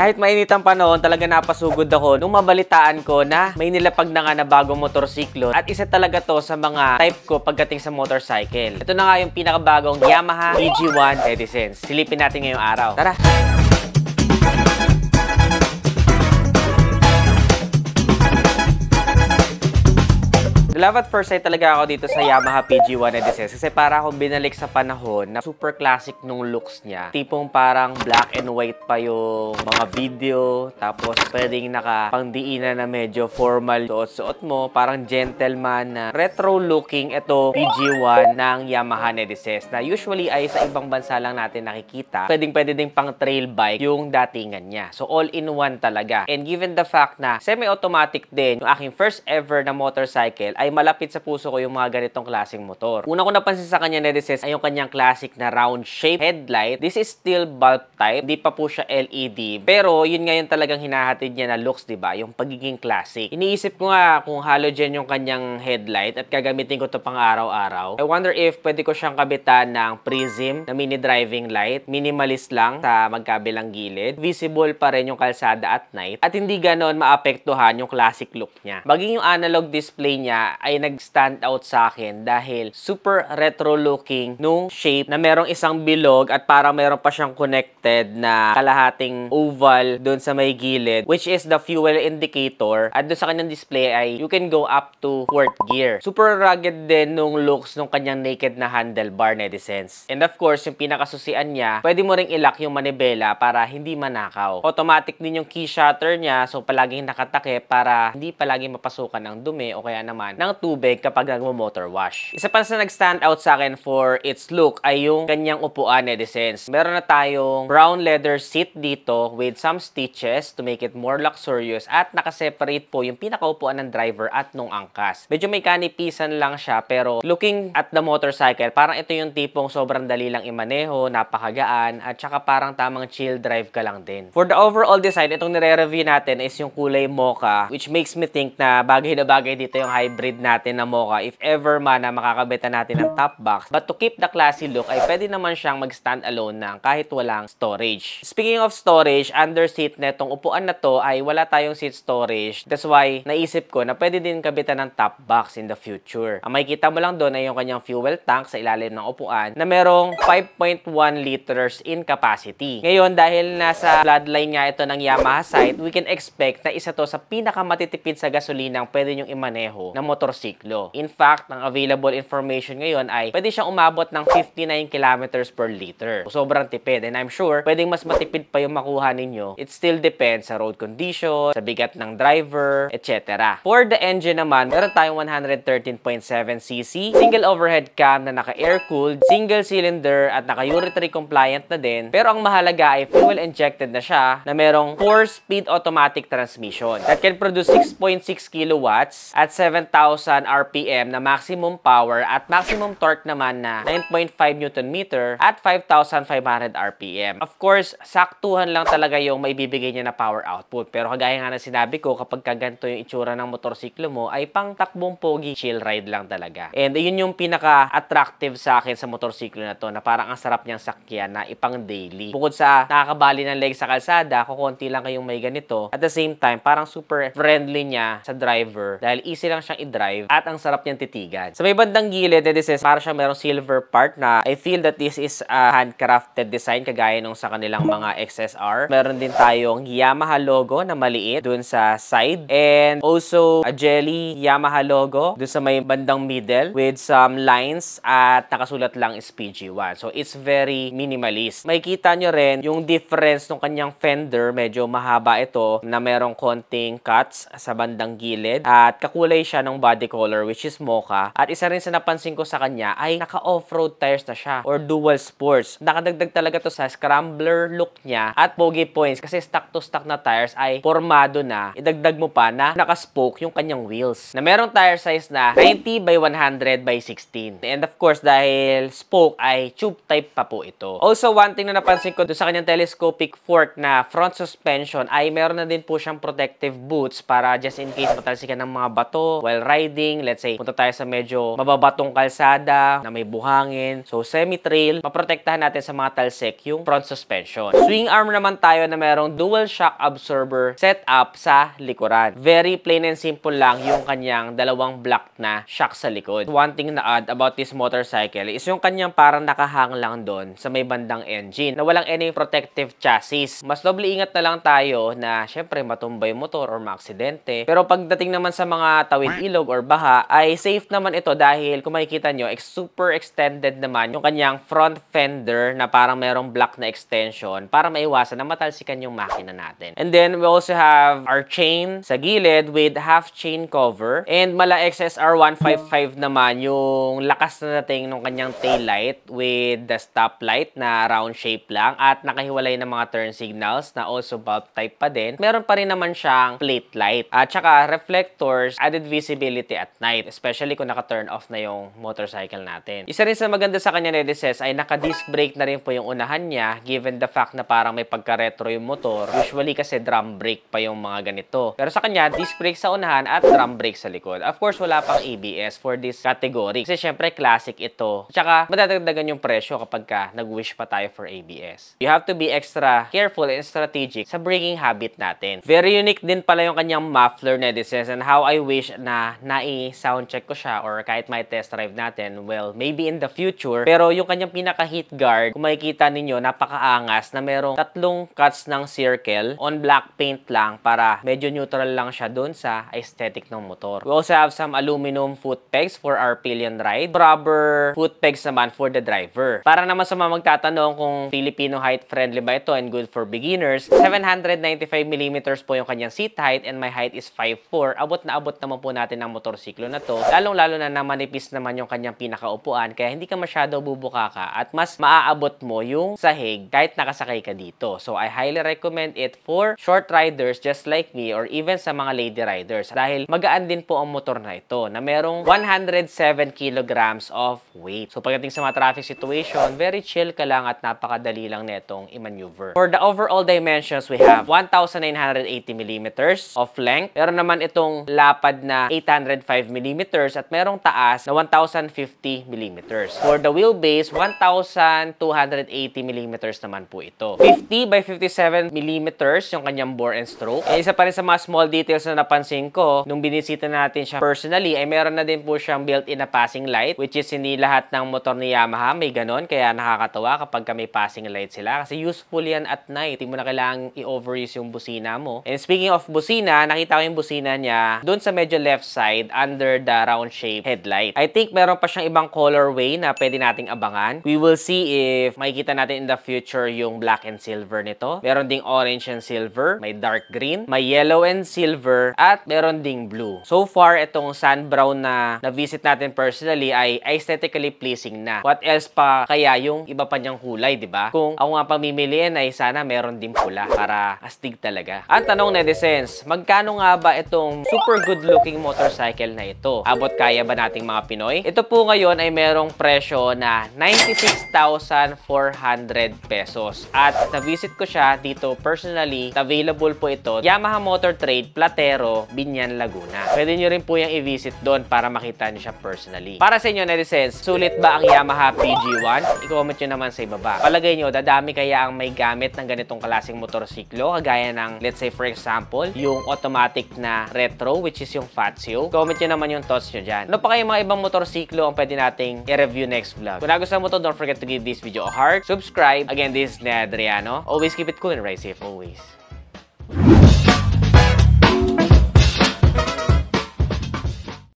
Kahit mainit ang panahon, talaga napasugod ako nung mabalitaan ko na may nilapag na nga na bagong motorsiklo at isa talaga to sa mga type ko pagdating sa motorcycle. Ito na nga yung pinakabagong Yamaha EG1 Edisense. Silipin natin ngayong araw. Tara! Love at first sight talaga ako dito sa Yamaha PG196 1 kasi para akong binalik sa panahon na super classic nung looks niya. Tipong parang black and white pa yung mga video tapos pwedeng naka pangdiina na medyo formal suot-suot mo. Parang gentleman na retro looking ito PG1 ng Yamaha Nedeses na usually ay sa ibang bansa lang natin nakikita. Pwedeng pwede ding pang trail bike yung datingan niya. So all in one talaga. And given the fact na semi-automatic din yung aking first ever na motorcycle ay ay malapit sa puso ko yung mga ganitong klaseng motor. Una ko napansin sa kanya na recess ay yung kanyang classic na round shape headlight. This is still bulb type, hindi pa po siya LED. Pero yun nga yung talagang hinahatid niya na looks, 'di ba? Yung pagiging classic. Iniisip ko nga kung halogen yung kanyang headlight at gagamitin ko to pang araw-araw. I wonder if pwede ko siyang kabitan ng prism na mini driving light, minimalist lang sa magkabilang gilid. Visible pa rin yung kalsada at night at hindi ganon maapektuhan yung classic look niya. Maging yung analog display niya ay nag-stand out sa akin dahil super retro looking nung shape na merong isang bilog at parang meron pa siyang connected na kalahating oval doon sa may gilid which is the fuel indicator at doon sa kanyang display ay you can go up to fourth gear. Super rugged din nung looks nung kanyang naked na handlebar netizens. And of course, yung pinakasusian niya, pwede mo ring ilock yung manibela para hindi manakaw. Automatic din yung key shutter niya so palaging nakatakip para hindi palaging mapasukan ng dumi o kaya naman ng ng tubig kapag nagmo-motor wash. Isa pa sa nag-stand out sa akin for its look ay yung kanyang upuan na designs. Meron na tayong brown leather seat dito with some stitches to make it more luxurious at nakaseparate po yung pinakaupuan ng driver at nung angkas. Medyo may kanipisan lang siya pero looking at the motorcycle, parang ito yung tipong sobrang dali lang imaneho, napakagaan at saka parang tamang chill drive ka lang din. For the overall design, itong nire-review natin is yung kulay mocha which makes me think na bagay na bagay dito yung hybrid solid natin na mocha if ever man na makakabenta natin ng top box. But to keep the classy look ay pwede naman siyang mag-stand alone na kahit walang storage. Speaking of storage, under seat netong upuan na to ay wala tayong seat storage. That's why naisip ko na pwede din kabitan ng top box in the future. Ang makikita mo lang doon ay yung kanyang fuel tank sa ilalim ng upuan na merong 5.1 liters in capacity. Ngayon, dahil nasa bloodline nga ito ng Yamaha site, we can expect na isa to sa pinakamatitipid sa gasolina ang pwede nyong imaneho na motor motorsiklo. In fact, ang available information ngayon ay pwede siyang umabot ng 59 kilometers per liter. Sobrang tipid and I'm sure pwedeng mas matipid pa yung makuha ninyo. It still depends sa road condition, sa bigat ng driver, etc. For the engine naman, meron tayong 113.7cc, single overhead cam na naka-air-cooled, single cylinder at naka-unitary compliant na din. Pero ang mahalaga ay fuel injected na siya na merong 4-speed automatic transmission that can produce 6.6 kilowatts at 7,000 1,000 RPM na maximum power at maximum torque naman na 9.5 Newton meter at 5,500 RPM. Of course, saktuhan lang talaga yung maibibigay niya na power output. Pero kagaya nga na sinabi ko, kapag kaganto yung itsura ng motorsiklo mo, ay pang takbong pogi chill ride lang talaga. And yun yung pinaka-attractive sa akin sa motorsiklo na to na parang ang sarap niyang sakyan na ipang daily. Bukod sa nakakabali ng leg sa kalsada, kukunti lang kayong may ganito. At the same time, parang super friendly niya sa driver dahil easy lang siyang i-drive drive at ang sarap niyang titigan. Sa may bandang gilid, this is para siyang mayroong silver part na I feel that this is a handcrafted design kagaya nung sa kanilang mga XSR. Meron din tayong Yamaha logo na maliit dun sa side and also a jelly Yamaha logo dun sa may bandang middle with some lines at nakasulat lang is PG1. So it's very minimalist. Makikita nyo rin yung difference ng kanyang fender. Medyo mahaba ito na merong konting cuts sa bandang gilid at kakulay siya ng body body color which is mocha. At isa rin sa napansin ko sa kanya ay naka-off-road tires na siya or dual sports. Nakadagdag talaga to sa scrambler look niya at bogey points kasi stock to stock na tires ay formado na. Idagdag mo pa na naka-spoke yung kanyang wheels. Na merong tire size na 90 by 100 by 16. And of course dahil spoke ay tube type pa po ito. Also one thing na napansin ko do sa kanyang telescopic fork na front suspension ay meron na din po siyang protective boots para just in case matalsikan ng mga bato while riding riding, let's say, punta tayo sa medyo mababatong kalsada na may buhangin. So, semi-trail, maprotektahan natin sa mga talsik yung front suspension. Swing arm naman tayo na mayroong dual shock absorber setup sa likuran. Very plain and simple lang yung kanyang dalawang block na shock sa likod. One thing na add about this motorcycle is yung kanyang parang nakahang lang doon sa may bandang engine na walang any protective chassis. Mas doble ingat na lang tayo na syempre matumbay motor or maaksidente. Pero pagdating naman sa mga tawid ilog or baha, ay safe naman ito dahil kung makikita nyo, super extended naman yung kanyang front fender na parang mayroong black na extension para maiwasan na matalsikan yung makina natin. And then, we also have our chain sa gilid with half chain cover and mala XSR 155 naman yung lakas na nating ng kanyang tail light with the stop light na round shape lang at nakahiwalay ng mga turn signals na also bulb type pa din. Meron pa rin naman siyang plate light at saka reflectors, added visibility visibility at night, especially kung naka-turn off na yung motorcycle natin. Isa rin sa maganda sa kanya ni Recess ay naka-disc brake na rin po yung unahan niya given the fact na parang may pagka-retro yung motor. Usually kasi drum brake pa yung mga ganito. Pero sa kanya, disc brake sa unahan at drum brake sa likod. Of course, wala pang ABS for this category. Kasi syempre, classic ito. Tsaka, madadagdagan yung presyo kapag ka nag-wish pa tayo for ABS. You have to be extra careful and strategic sa braking habit natin. Very unique din pala yung kanyang muffler na Edisens and how I wish na na nai-soundcheck ko siya or kahit may test drive natin, well, maybe in the future. Pero yung kanyang pinaka-heat guard, kung makikita ninyo, napakaangas na merong tatlong cuts ng circle on black paint lang para medyo neutral lang siya doon sa aesthetic ng motor. We also have some aluminum foot pegs for our pillion ride. Rubber foot pegs naman for the driver. Para naman sa mga magtatanong kung Filipino height friendly ba ito and good for beginners, 795mm po yung kanyang seat height and my height is 5'4". Abot na abot naman po natin ng ng motorsiklo na to. Lalong-lalo na na manipis naman yung kanyang pinakaupuan kaya hindi ka masyado bubuka ka at mas maaabot mo yung sahig kahit nakasakay ka dito. So I highly recommend it for short riders just like me or even sa mga lady riders dahil magaan din po ang motor na ito na merong 107 kilograms of weight. So pagdating sa mga traffic situation, very chill ka lang at napakadali lang netong i-maneuver. For the overall dimensions, we have 1,980 millimeters of length. Pero naman itong lapad na 800 105 mm at merong taas na 1,050 mm. For the wheelbase, 1,280 mm naman po ito. 50 by 57 mm yung kanyang bore and stroke. And eh, isa pa rin sa mga small details na napansin ko, nung binisita natin siya personally, ay meron na din po siyang built-in na passing light, which is hindi lahat ng motor ni Yamaha may ganon, kaya nakakatawa kapag may passing light sila. Kasi useful yan at night. Hindi mo na kailangang i-overuse yung busina mo. And speaking of busina, nakita ko yung busina niya doon sa medyo left side side under the round shape headlight. I think meron pa siyang ibang colorway na pwede nating abangan. We will see if makikita natin in the future yung black and silver nito. Meron ding orange and silver, may dark green, may yellow and silver, at meron ding blue. So far, itong sand brown na na-visit natin personally ay aesthetically pleasing na. What else pa kaya yung iba pa niyang kulay, di ba? Kung ako nga pamimiliin ay sana meron din pula para astig talaga. Ang tanong netizens, magkano nga ba itong super good looking motorcycle motorcycle na ito. Abot kaya ba nating mga Pinoy? Ito po ngayon ay merong presyo na 96,400 pesos. At na-visit ko siya dito personally. Available po ito. Yamaha Motor Trade, Platero, Binyan, Laguna. Pwede nyo rin po yung i-visit doon para makita nyo siya personally. Para sa inyo, netizens, sulit ba ang Yamaha PG1? I-comment nyo naman sa ibaba. Palagay nyo, dadami kaya ang may gamit ng ganitong klaseng motorsiklo kagaya ng, let's say for example, yung automatic na retro which is yung Fazio Comment nyo naman yung thoughts nyo dyan. Ano pa kayong mga ibang motorsiklo ang pwede nating i-review next vlog? Kung nagustuhan mo to, don't forget to give this video a heart, subscribe. Again, this is Ned Adriano. Always keep it cool and rise safe, always.